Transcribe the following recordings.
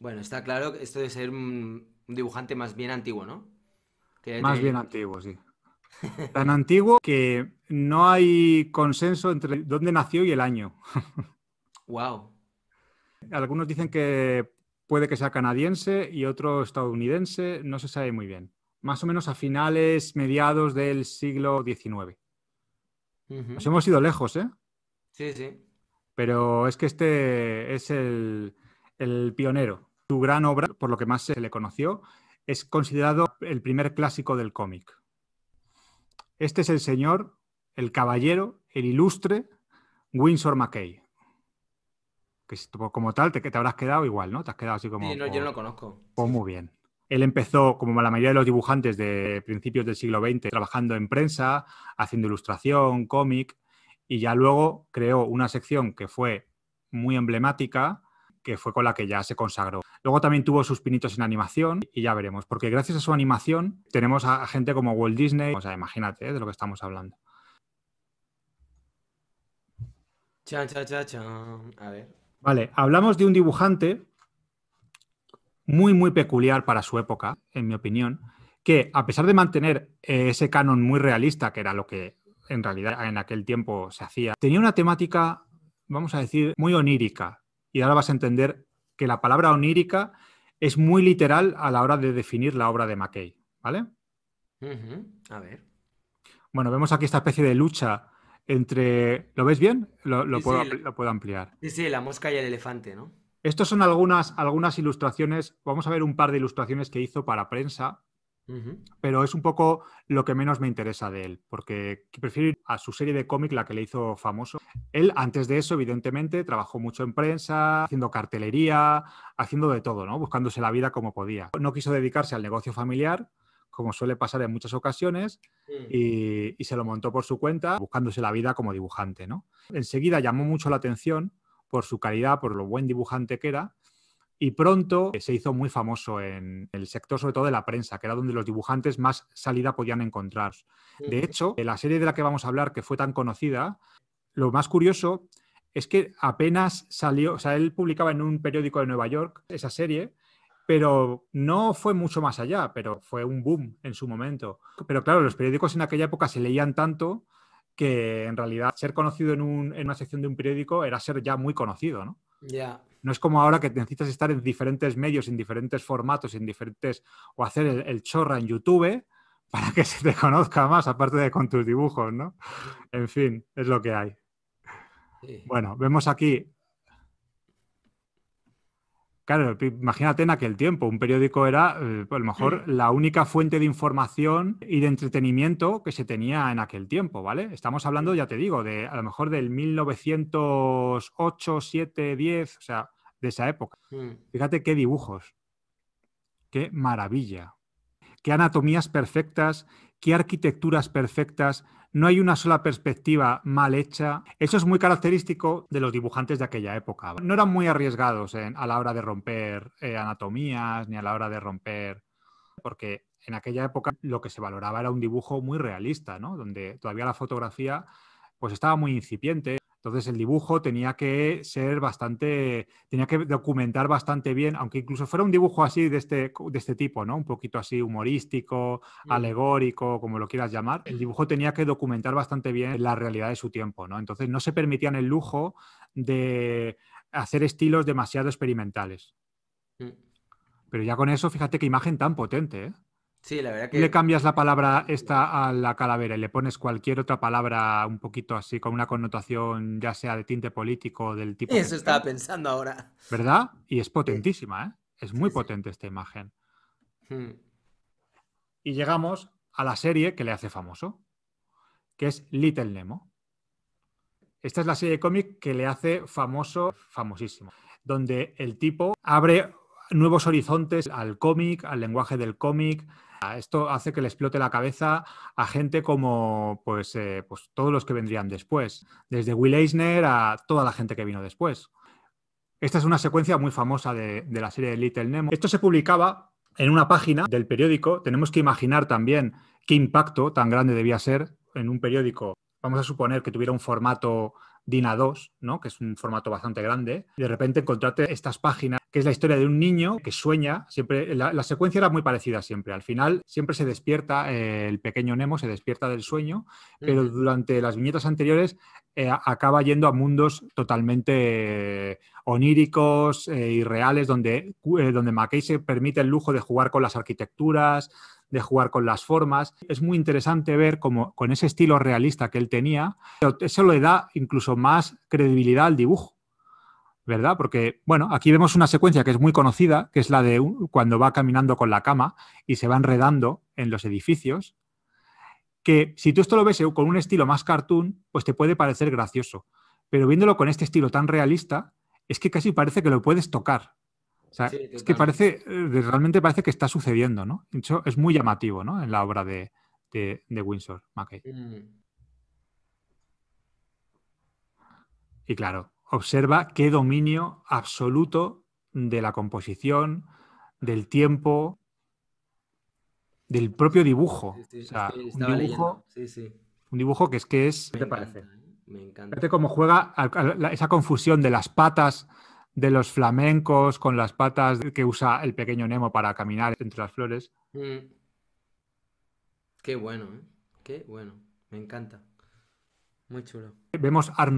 Bueno, está claro que esto debe ser un dibujante más bien antiguo, ¿no? más bien antiguo, sí. Tan antiguo que no hay consenso entre dónde nació y el año. wow. Algunos dicen que puede que sea canadiense y otro estadounidense, no se sabe muy bien. Más o menos a finales, mediados del siglo XIX. Nos hemos ido lejos, ¿eh? Sí, sí. Pero es que este es el pionero su gran obra, por lo que más se le conoció, es considerado el primer clásico del cómic. Este es el señor, el caballero, el ilustre Winsor McKay. Que como tal, te, te habrás quedado igual, ¿no? Te has quedado así como. yo no lo conozco. Pues muy bien. Él empezó, como la mayoría de los dibujantes de principios del siglo XX, trabajando en prensa, haciendo ilustración, cómic, y ya luego creó una sección que fue muy emblemática, que fue con la que ya se consagró. Luego también tuvo sus pinitos en animación y ya veremos, porque gracias a su animación tenemos a gente como Walt Disney, o sea, imagínate ¿eh? de lo que estamos hablando. Cha, cha, cha, cha. A ver. Vale, hablamos de un dibujante muy, muy peculiar para su época, en mi opinión, que a pesar de mantener eh, ese canon muy realista, que era lo que en realidad en aquel tiempo se hacía, tenía una temática, vamos a decir, muy onírica, y ahora vas a entender que la palabra onírica es muy literal a la hora de definir la obra de McKay, ¿vale? A ver. Bueno, vemos aquí esta especie de lucha entre. ¿Lo ves bien? Lo, puedo, ampliar. Sí, sí, la mosca y el elefante, ¿no? Estos son algunas, algunas ilustraciones. Vamos a ver un par de ilustraciones que hizo para prensa pero es un poco lo que menos me interesa de él, porque prefiero ir a su serie de cómic, la que le hizo famoso. Él, antes de eso, evidentemente, trabajó mucho en prensa, haciendo cartelería, haciendo de todo, ¿no? Buscándose la vida como podía. No quiso dedicarse al negocio familiar, como suele pasar en muchas ocasiones, mm. y, y, se lo montó por su cuenta, buscándose la vida como dibujante. ¿no? Enseguida llamó mucho la atención por su calidad, por lo buen dibujante que era, y pronto eh, se hizo muy famoso en el sector, sobre todo de la prensa, que era donde los dibujantes más salida podían encontrar. De hecho, la serie de la que vamos a hablar, que fue tan conocida, lo más curioso es que apenas salió, o sea, él publicaba en un periódico de Nueva York esa serie, pero no fue mucho más allá, pero fue un boom en su momento. Pero claro, los periódicos en aquella época se leían tanto que en realidad ser conocido en una sección de un periódico era ser ya muy conocido, ¿no? No es como ahora que necesitas estar en diferentes medios, en diferentes formatos, en o hacer el, chorra en YouTube para que se te conozca más, aparte de con tus dibujos, ¿no? En fin, es lo que hay. Bueno, vemos aquí Claro, imagínate en aquel tiempo, un periódico era eh, a lo mejor mm. la única fuente de información y de entretenimiento que se tenía en aquel tiempo, ¿vale? Estamos hablando, mm. ya te digo, de a lo mejor del 1908, 7, 10, o sea, de esa época. Mm. Fíjate qué dibujos, qué maravilla, qué anatomías perfectas, qué arquitecturas perfectas, no hay una sola perspectiva mal hecha. Eso es muy característico de los dibujantes de aquella época. No eran muy arriesgados a la hora de romper eh, anatomías ni a la hora de romper, porque en aquella época lo que se valoraba era un dibujo muy realista, ¿no? donde todavía la fotografía pues estaba muy incipiente. Entonces el dibujo tenía que ser bastante, tenía que documentar bastante bien, aunque incluso fuera un dibujo así de este, de este tipo, ¿no? Un poquito así humorístico, alegórico, como lo quieras llamar. El dibujo tenía que documentar bastante bien la realidad de su tiempo, ¿no? Entonces no se permitían el lujo de hacer estilos demasiado experimentales. Mm. Pero ya con eso, fíjate qué imagen tan potente, ¿eh? Sí, Le cambias la palabra esta a la calavera y le pones cualquier otra palabra un poquito así, con una connotación ya sea de tinte político, del tipo... Eso estaba pensando ahora. ¿Verdad? Y es potentísima, ¿eh? Es muy potente esta imagen. Hmm. Y llegamos a la serie que le hace famoso, que es Little Nemo. Esta es la serie de cómic que le hace famoso, famosísimo, donde el tipo abre nuevos horizontes al cómic, al lenguaje del cómic, esto hace que le explote la cabeza a gente como pues, eh, pues todos los que vendrían después, desde Will Eisner a toda la gente que vino después. Esta es una secuencia muy famosa de, la serie de Little Nemo. Esto se publicaba en una página del periódico. Tenemos que imaginar también qué impacto tan grande debía ser en un periódico. Vamos a suponer que tuviera un formato DINA 2 ¿no? que es un formato bastante grande. De repente encontrarte estas páginas que es la historia de un niño que sueña, siempre, la, secuencia era muy parecida siempre, al final siempre se despierta, eh, el pequeño Nemo se despierta del sueño, pero durante las viñetas anteriores eh, acaba yendo a mundos totalmente eh, oníricos, y reales, donde, donde McKay se permite el lujo de jugar con las arquitecturas, de jugar con las formas. Es muy interesante ver cómo con ese estilo realista que él tenía, eso le da incluso más credibilidad al dibujo ¿verdad? Porque, bueno, aquí vemos una secuencia que es muy conocida, que es la de cuando va caminando con la cama y se va enredando en los edificios, que si tú esto lo ves con un estilo más cartoon, pues te puede parecer gracioso, pero viéndolo con este estilo tan realista, es que casi parece que lo puedes tocar. O sea, es que parece, eh, realmente parece que está sucediendo, ¿no? De hecho, es muy llamativo, ¿no? En la obra de, de, Windsor Mackay. Mm. Y claro, observa qué dominio absoluto de la composición, del tiempo, del propio dibujo. un, dibujo que es que es. ¿Qué te parece? ¿eh? Me encanta. cómo juega esa confusión de las patas de los flamencos con las patas que usa el pequeño Nemo para caminar entre las flores. Mm. Qué bueno, ¿eh? qué bueno. Me encanta. Muy chulo. Vemos Art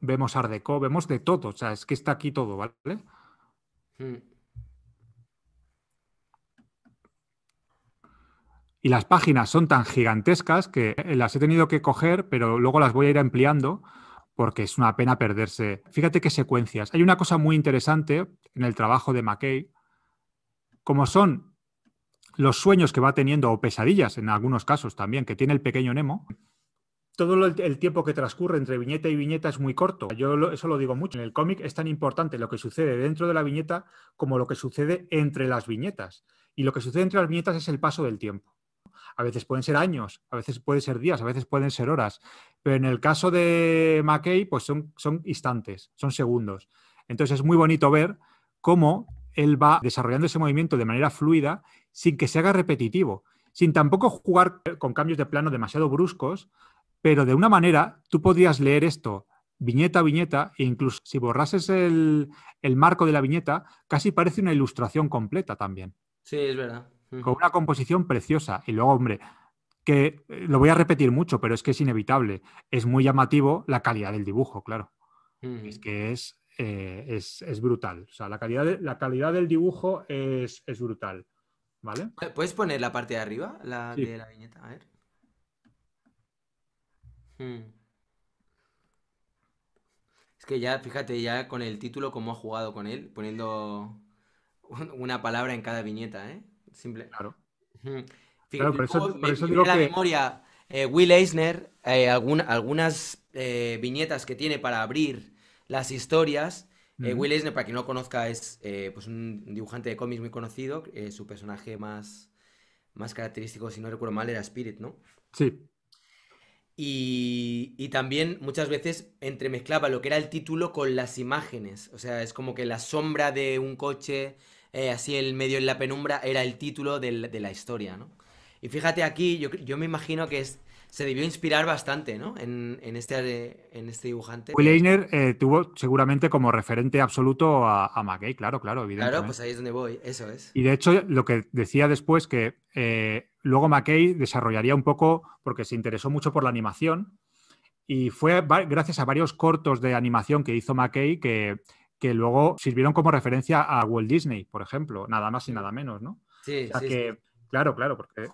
vemos Ardeco vemos de todo. O sea, es que está aquí todo, ¿vale? Hmm. Y las páginas son tan gigantescas que las he tenido que coger, pero luego las voy a ir ampliando porque es una pena perderse. Fíjate qué secuencias. Hay una cosa muy interesante en el trabajo de McKay, como son los sueños que va teniendo o pesadillas en algunos casos también que tiene el pequeño Nemo todo el, tiempo que transcurre entre viñeta y viñeta es muy corto. Yo eso lo digo mucho. En el cómic es tan importante lo que sucede dentro de la viñeta como lo que sucede entre las viñetas. Y lo que sucede entre las viñetas es el paso del tiempo. A veces pueden ser años, a veces pueden ser días, a veces pueden ser horas. Pero en el caso de McKay, pues son instantes, son segundos. Entonces es muy bonito ver cómo él va desarrollando ese movimiento de manera fluida sin que se haga repetitivo, sin tampoco jugar con cambios de plano demasiado bruscos, pero de una manera, tú podrías leer esto viñeta a viñeta, e incluso si borrases el, el marco de la viñeta, casi parece una ilustración completa también. Sí, es verdad. Con una composición preciosa. Y luego, hombre, que eh, lo voy a repetir mucho, pero es que es inevitable. Es muy llamativo la calidad del dibujo, claro. Es que eh, es, es, brutal. O sea, la calidad, la calidad del dibujo es, brutal. ¿Vale? ¿Puedes poner la parte de arriba, la de la viñeta? A ver. Hmm. Es que ya, fíjate, ya con el título, cómo ha jugado con él, poniendo una palabra en cada viñeta, ¿eh? Simple. Claro. Hmm. Fíjate, eso- la memoria eh, Will Eisner, eh, algunas eh, viñetas que tiene para abrir las historias. Will Eisner, para quien no conozca, es pues un dibujante de cómics muy conocido. su personaje más, más característico, si no recuerdo mal, era Spirit, ¿no? Sí, y, también muchas veces entremezclaba lo que era el título con las imágenes. O sea, es como que la sombra de un coche, eh, así el medio en la penumbra, era el título de la historia, ¿no? Y fíjate aquí, yo, me imagino que se debió inspirar bastante, ¿no? En, este, eh, en este dibujante. Will eh, tuvo seguramente como referente absoluto a, a claro, claro, evidentemente. Claro, pues ahí es donde voy, eso es. Y de hecho, lo que decía después que luego McKay desarrollaría un poco, porque se interesó mucho por la animación, y fue gracias a varios cortos de animación que hizo McKay que, que luego sirvieron como referencia a Walt Disney, por ejemplo, nada más y nada menos, ¿no? Sí, sí, Claro, claro, porque...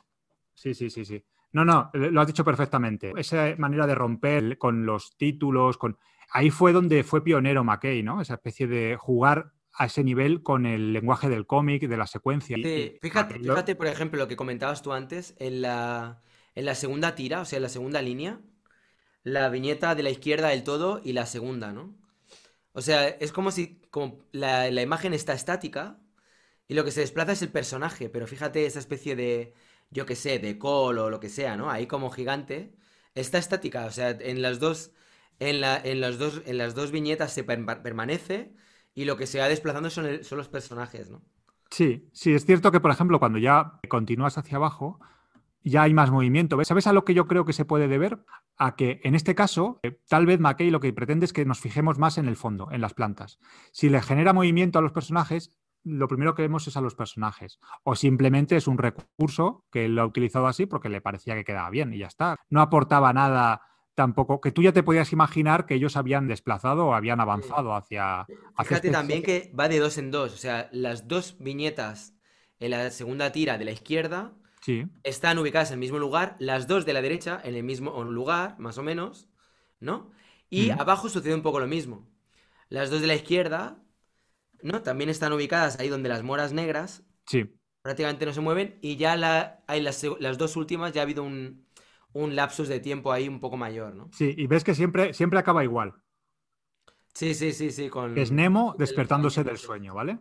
Sí, sí, sí, sí. No, no, eh, lo has dicho perfectamente. Esa manera de romper con los títulos, con... Ahí fue donde fue pionero McKay, ¿no? Esa especie de jugar a ese nivel con el lenguaje del cómic, de la secuencia. Sí, fíjate, fíjate, por ejemplo, lo que comentabas tú antes, en la, segunda tira, o sea, en la segunda línea, la viñeta de la izquierda del todo y la segunda, ¿no? O sea, es como si la, imagen está estática y lo que se desplaza es el personaje, pero fíjate esa especie de, yo qué sé, de col o lo que sea, ¿no? Ahí como gigante, está estática, o sea, en las dos, en, las, dos, en las dos viñetas se permanece y lo que se va desplazando son, los personajes, ¿no? Sí, sí, es cierto que, por ejemplo, cuando ya continúas hacia abajo, ya hay más movimiento. ¿Sabes a lo que yo creo que se puede deber? A que en este caso, eh, tal vez McKay lo que pretende es que nos fijemos más en el fondo, en las plantas. Si le genera movimiento a los personajes, lo primero que vemos es a los personajes. O simplemente es un recurso que lo ha utilizado así porque le parecía que quedaba bien y ya está. No aportaba nada tampoco, que tú ya te podías imaginar que ellos habían desplazado o habían avanzado hacia... hacia Fíjate este también que va de dos en dos, o sea, las dos viñetas en la segunda tira de la izquierda están ubicadas en el mismo lugar, las dos de la derecha en el mismo lugar, más o menos, ¿no? Y mm. abajo sucede un poco lo mismo. Las dos de la izquierda, ¿no? También están ubicadas ahí donde las moras negras. Sí. Prácticamente no se mueven y ya la, hay las dos últimas, ya ha habido un, un lapsus de tiempo ahí un poco mayor, ¿no? Sí, y ves que siempre, siempre acaba igual. Sí, sí, sí, sí. Es Nemo despertándose del sueño, ¿vale?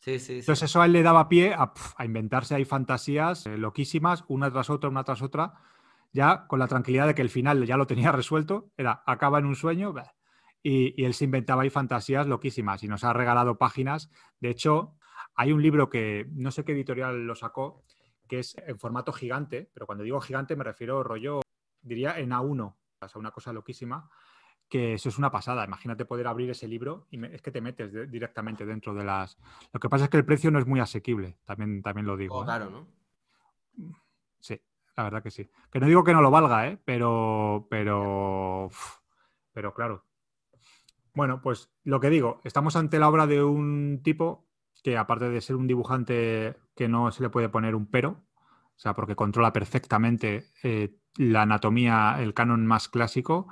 Sí, sí, Entonces eso a él le daba pie a, inventarse ahí fantasías eh, loquísimas, una tras otra, una tras otra, ya con la tranquilidad de que el final ya lo tenía resuelto, era acaba en un sueño y, y él se inventaba ahí fantasías loquísimas y nos ha regalado páginas. De hecho, hay un libro que no sé qué editorial lo sacó, que es en formato gigante, pero cuando digo gigante me refiero rollo, diría en A1, o sea, una cosa loquísima, que eso es una pasada. Imagínate poder abrir ese libro y es que te metes directamente dentro de las... Lo que pasa es que el precio no es muy asequible, también, también lo digo. ¿eh? Claro, ¿no? Sí, la verdad que sí. Que no digo que no lo valga, ¿eh? Pero, pero, pero claro. Bueno, pues lo que digo, estamos ante la obra de un tipo que aparte de ser un dibujante que no se le puede poner un pero, o sea, porque controla perfectamente eh, la anatomía, el canon más clásico,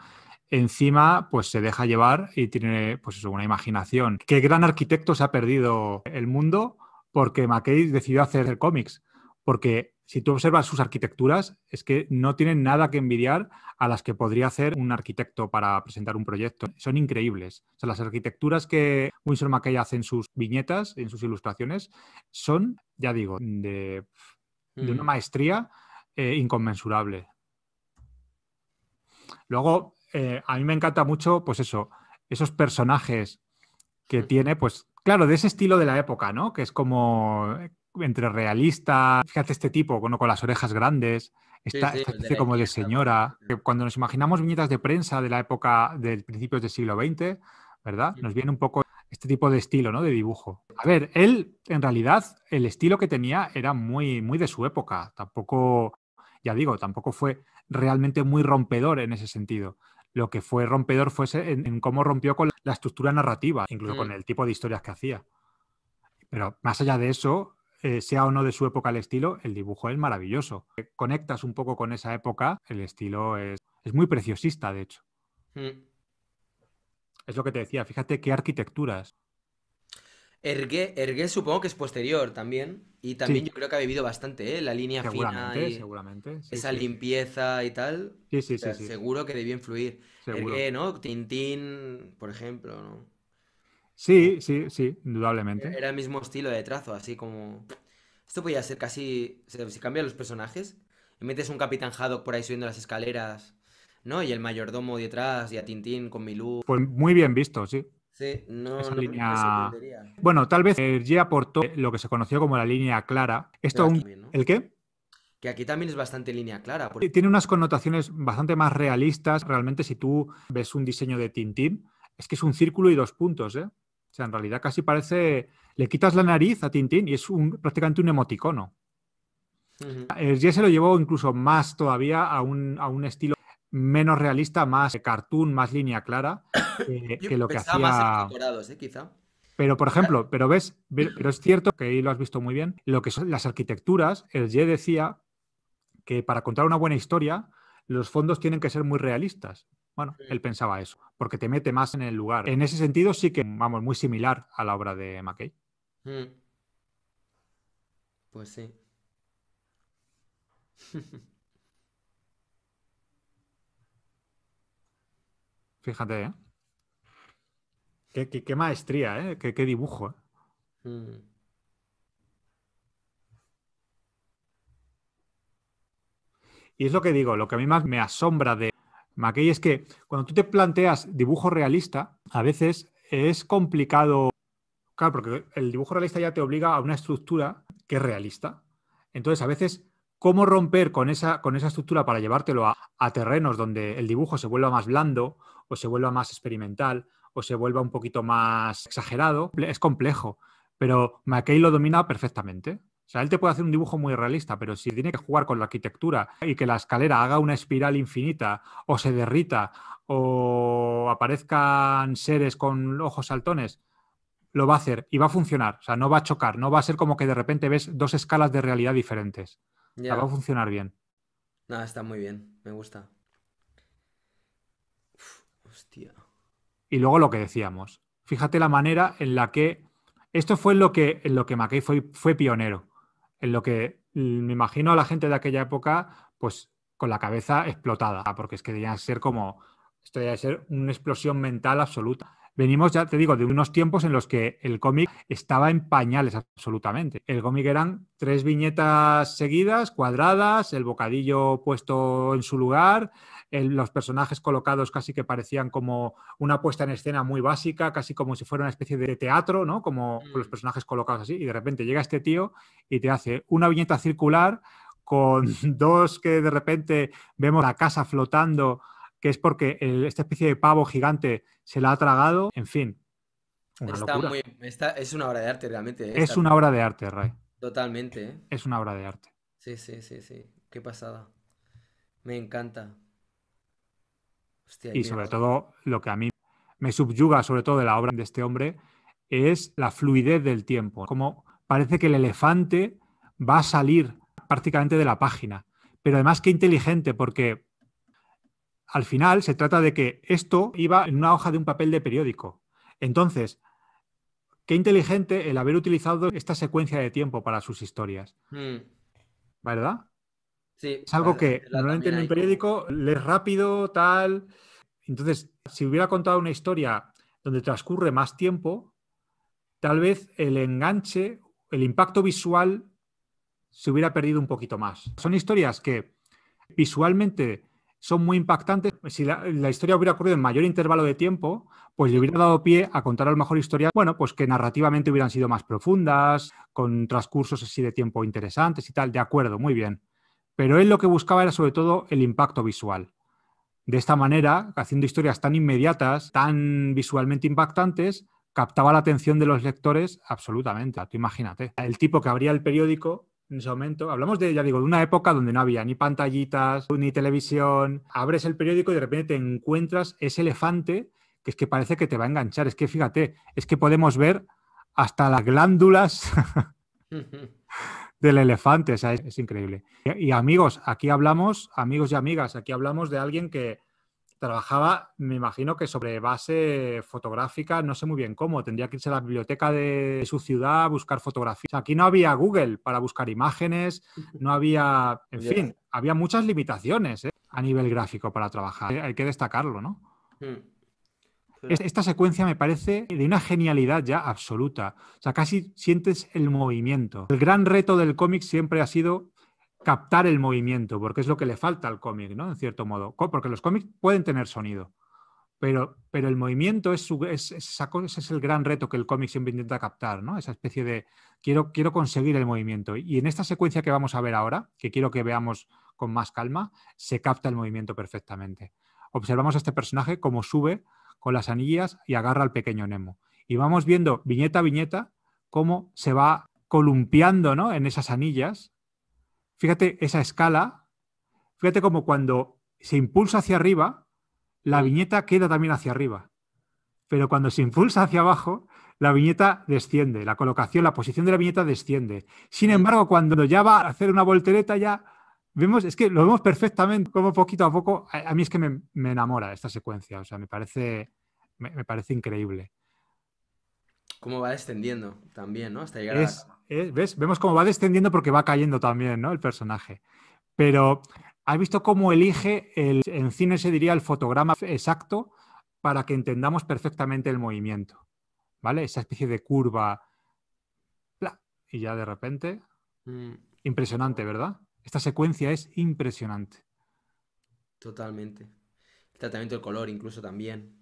encima pues se deja llevar y tiene pues una imaginación. ¿Qué gran arquitecto se ha perdido el mundo porque McKay decidió hacer cómics? Porque si tú observas sus arquitecturas, es que no tienen nada que envidiar a las que podría hacer un arquitecto para presentar un proyecto. Son increíbles. O las arquitecturas que Winsor McKay hace en sus viñetas, en sus ilustraciones, son, ya digo, de, una mm. maestría eh, inconmensurable. Luego, eh, a mí me encanta mucho, pues eso, esos personajes que mm. tiene, pues claro, de ese estilo de la época, ¿no? Que es como entre realista. Fíjate este tipo con, con las orejas grandes. está especie como de señora, que cuando nos imaginamos viñetas de prensa de la época del principios del siglo XX, ¿verdad? Nos viene un poco este tipo de estilo, ¿no? De dibujo. A ver, él, en realidad, el estilo que tenía era muy, muy de su época. Tampoco, ya digo, tampoco fue realmente muy rompedor en ese sentido. Lo que fue rompedor fue en, cómo rompió con la estructura narrativa, incluso mm. con el tipo de historias que hacía. Pero más allá de eso, eh, sea o no de su época el estilo, el dibujo es maravilloso. Eh, conectas un poco con esa época, el estilo es, muy preciosista, de hecho. Mm. Es lo que te decía, fíjate qué arquitecturas. Ergué, Ergué supongo que es posterior también, y también yo creo que ha vivido bastante, ¿eh? La línea fina y esa limpieza y tal. Sí, sí, sí, Seguro que debió influir. Ergué, ¿no? Tintín, por ejemplo, ¿no? Sí, sí, sí, indudablemente. Era el mismo estilo de trazo, así como. Esto podía ser casi. Si cambias los personajes y metes un Capitán Haddock por ahí subiendo las escaleras, ¿no? Y el mayordomo detrás y a Tintín con Milú. Pues muy bien visto, sí. Sí, no, Esa línea... Bueno, tal vez ya eh, aportó lo que se conoció como la línea clara. Esto ¿El qué? que aquí también es bastante línea clara. Tiene unas connotaciones bastante más realistas. Realmente, si tú ves un diseño de Tintín, es que es un círculo y dos puntos, ¿eh? O sea, en realidad casi parece. Le quitas la nariz a Tintín y es prácticamente un emoticono. El eh, Y se lo llevó incluso más todavía a un, estilo menos realista, más cartoon, más línea clara que, lo que hacía. ¿eh? Pero, por ejemplo, pero ves, pero es cierto que ahí lo has visto muy bien, lo que las arquitecturas, el Ye decía que para contar una buena historia, los fondos tienen que ser muy realistas. Bueno, él pensaba eso, porque te mete más en el lugar. En ese sentido sí que, vamos, muy similar a la obra de McKay. Hmm. Pues sí. Fíjate, ¿eh? Qué, maestría, ¿eh? Qué, dibujo, ¿eh? Hmm. Y es lo que digo, lo que a mí más me asombra de Mackey, es que cuando tú te planteas dibujo realista, a veces es complicado, claro, porque el dibujo realista ya te obliga a una estructura que es realista. Entonces, a veces, ¿cómo romper con esa, con esa estructura para llevártelo a, terrenos donde el dibujo se vuelva más blando o se vuelva más experimental o se vuelva un poquito más exagerado? Es complejo, pero Mackey lo domina perfectamente. O sea, él te puede hacer un dibujo muy realista, pero si tiene que jugar con la arquitectura y que la escalera haga una espiral infinita o se derrita o aparezcan seres con ojos saltones, lo va a hacer y va a funcionar. O sea, no va a chocar, no va a ser como que de repente ves dos escalas de realidad diferentes. Ya. va a funcionar bien. Nada, está muy bien, me gusta. hostia. Y luego lo que decíamos. Fíjate la manera en la que. Esto fue en lo que, en lo que McKay fue, fue pionero en lo que me imagino a la gente de aquella época, pues con la cabeza explotada, porque es que debía ser como, esto debía ser una explosión mental absoluta. Venimos, ya te digo, de unos tiempos en los que el cómic estaba en pañales absolutamente. El cómic eran tres viñetas seguidas, cuadradas, el bocadillo puesto en su lugar, los personajes colocados casi que parecían como una puesta en escena muy básica, casi como si fuera una especie de teatro, ¿no? Como los mm. personajes colocados así, y de repente llega este tío y te hace una viñeta circular con dos que de repente vemos la casa flotando, que es porque esta especie de pavo gigante se la ha tragado, en fin. es una obra de arte realmente. ¿eh? Es una obra de arte, Ray. Totalmente. ¿eh? Es una obra de arte. Sí, sí, sí, sí. Qué pasada. Me encanta y sobre todo lo que a mí me subyuga, sobre todo de la obra de este hombre, es la fluidez del tiempo. Como parece que el elefante va a salir prácticamente de la página. Pero además qué inteligente, porque al final se trata de que esto iba en una hoja de un papel de periódico. Entonces, qué inteligente el haber utilizado esta secuencia de tiempo para sus historias. Hmm. ¿Verdad? es algo eh, que normalmente en un periódico como... lees rápido, tal. Entonces, si hubiera contado una historia donde transcurre más tiempo, tal vez el enganche, el impacto visual se hubiera perdido un poquito más. Son historias que visualmente son muy impactantes. Si la, historia hubiera ocurrido en mayor intervalo de tiempo, pues le hubiera dado pie a contar a lo mejor historias, bueno, pues que narrativamente hubieran sido más profundas, con transcursos así de tiempo interesantes y tal. De acuerdo, muy bien. Pero él lo que buscaba era sobre todo el impacto visual. De esta manera, haciendo historias tan inmediatas, tan visualmente impactantes, captaba la atención de los lectores absolutamente. Tú imagínate, el tipo que abría el periódico en ese momento, hablamos de, ya digo, de una época donde no había ni pantallitas, ni televisión, abres el periódico y de repente te encuentras ese elefante que es que parece que te va a enganchar. Es que fíjate, es que podemos ver hasta las glándulas del elefante, o sea, es, increíble. Y, amigos, aquí hablamos, amigos y amigas, aquí hablamos de alguien que trabajaba, me imagino que sobre base fotográfica, no sé muy bien cómo, tendría que irse a la biblioteca de su ciudad a buscar fotografías. aquí no había Google para buscar imágenes, no había, en fin, había muchas limitaciones ¿eh? a nivel gráfico para trabajar, hay que destacarlo, ¿no? Hmm. Esta secuencia me parece de una genialidad ya absoluta. O sea, casi sientes el movimiento. El gran reto del cómic siempre ha sido captar el movimiento, porque es lo que le falta al cómic, ¿no? En cierto modo. Porque los cómics pueden tener sonido, pero, pero el movimiento es, ese es el gran reto que el cómic siempre intenta captar, ¿no? Esa especie de quiero, quiero conseguir el movimiento. Y en esta secuencia que vamos a ver ahora, que quiero que veamos con más calma, se capta el movimiento perfectamente. Observamos a este personaje como sube con las anillas y agarra al pequeño Nemo. Y vamos viendo viñeta a viñeta cómo se va columpiando en esas anillas. Fíjate esa escala. Fíjate cómo cuando se impulsa hacia arriba, la viñeta queda también hacia arriba. Pero cuando se impulsa hacia abajo, la viñeta desciende, la colocación, la posición de la viñeta desciende. Sin embargo, cuando ya va a hacer una voltereta, ya vemos, es que lo vemos perfectamente, como poquito a poco, a, mí es que me, enamora esta secuencia, o sea, me parece, me, parece increíble. Cómo va descendiendo también, ¿no? Hasta llegar ¿Ves? Vemos cómo va descendiendo porque va cayendo también, ¿no? El personaje. Pero has visto cómo elige, el, en cine se diría el fotograma exacto para que entendamos perfectamente el movimiento, ¿vale? Esa especie de curva, y ya de repente... Mm. Impresionante, ¿verdad? Esta secuencia es impresionante. Totalmente. El tratamiento del color incluso también.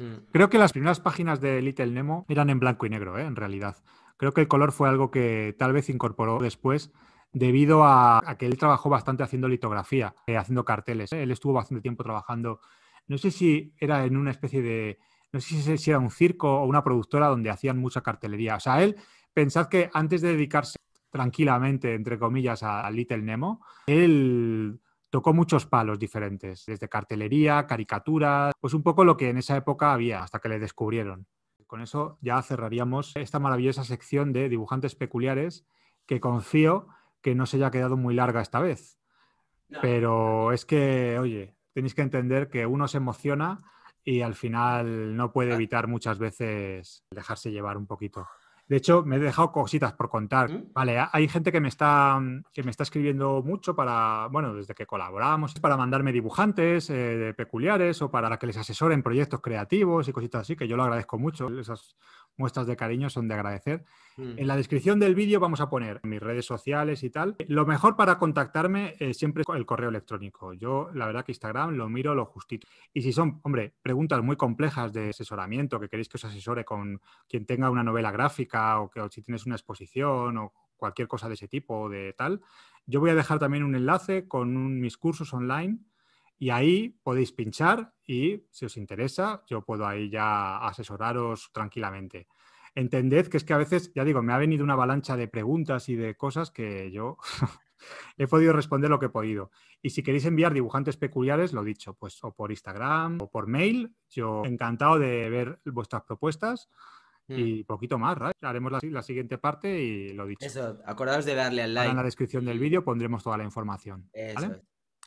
Mm. Creo que las primeras páginas de Little Nemo eran en blanco y negro, ¿eh? en realidad. Creo que el color fue algo que tal vez incorporó después debido a, que él trabajó bastante haciendo litografía, eh, haciendo carteles. ¿eh? Él estuvo bastante tiempo trabajando, no sé si era en una especie de, no sé si era un circo o una productora donde hacían mucha cartelería. O sea, él, pensad que antes de dedicarse tranquilamente, entre comillas, a Little Nemo, él tocó muchos palos diferentes, desde cartelería, caricaturas, pues un poco lo que en esa época había hasta que le descubrieron. Con eso ya cerraríamos esta maravillosa sección de dibujantes peculiares que confío que no se haya quedado muy larga esta vez. Pero es que, oye, tenéis que entender que uno se emociona y al final no puede ah. evitar muchas veces dejarse llevar un poquito. De hecho, me he dejado cositas por contar. Mm. Vale, hay gente que me, está, que me está escribiendo mucho para, bueno, desde que colaboramos, para mandarme dibujantes eh, peculiares o para que les asesoren proyectos creativos y cositas así, que yo lo agradezco mucho. Esas muestras de cariño son de agradecer. Mm. En la descripción del vídeo vamos a poner mis redes sociales y tal. Lo mejor para contactarme siempre es siempre el correo electrónico. Yo, la verdad que Instagram lo miro lo justito. Y si son, hombre, preguntas muy complejas de asesoramiento, que queréis que os asesore con quien tenga una novela gráfica, o, que, si tienes una exposición o cualquier cosa de ese tipo de tal. Yo voy a dejar también un enlace con mis cursos online y ahí podéis pinchar y si os interesa, yo puedo ahí ya asesoraros tranquilamente. Entended que es que a veces, ya digo, me ha venido una avalancha de preguntas y de cosas que yo he podido responder lo que he podido. Y si queréis enviar dibujantes peculiares, lo dicho, pues o por Instagram o por mail, yo encantado de ver vuestras propuestas Mm. y poquito más, ¿vale? Haremos la, siguiente parte y lo dicho. Eso, acordaos de darle al like. en la descripción del vídeo pondremos toda la información.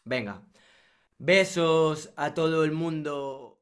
Venga. Besos a todo el mundo.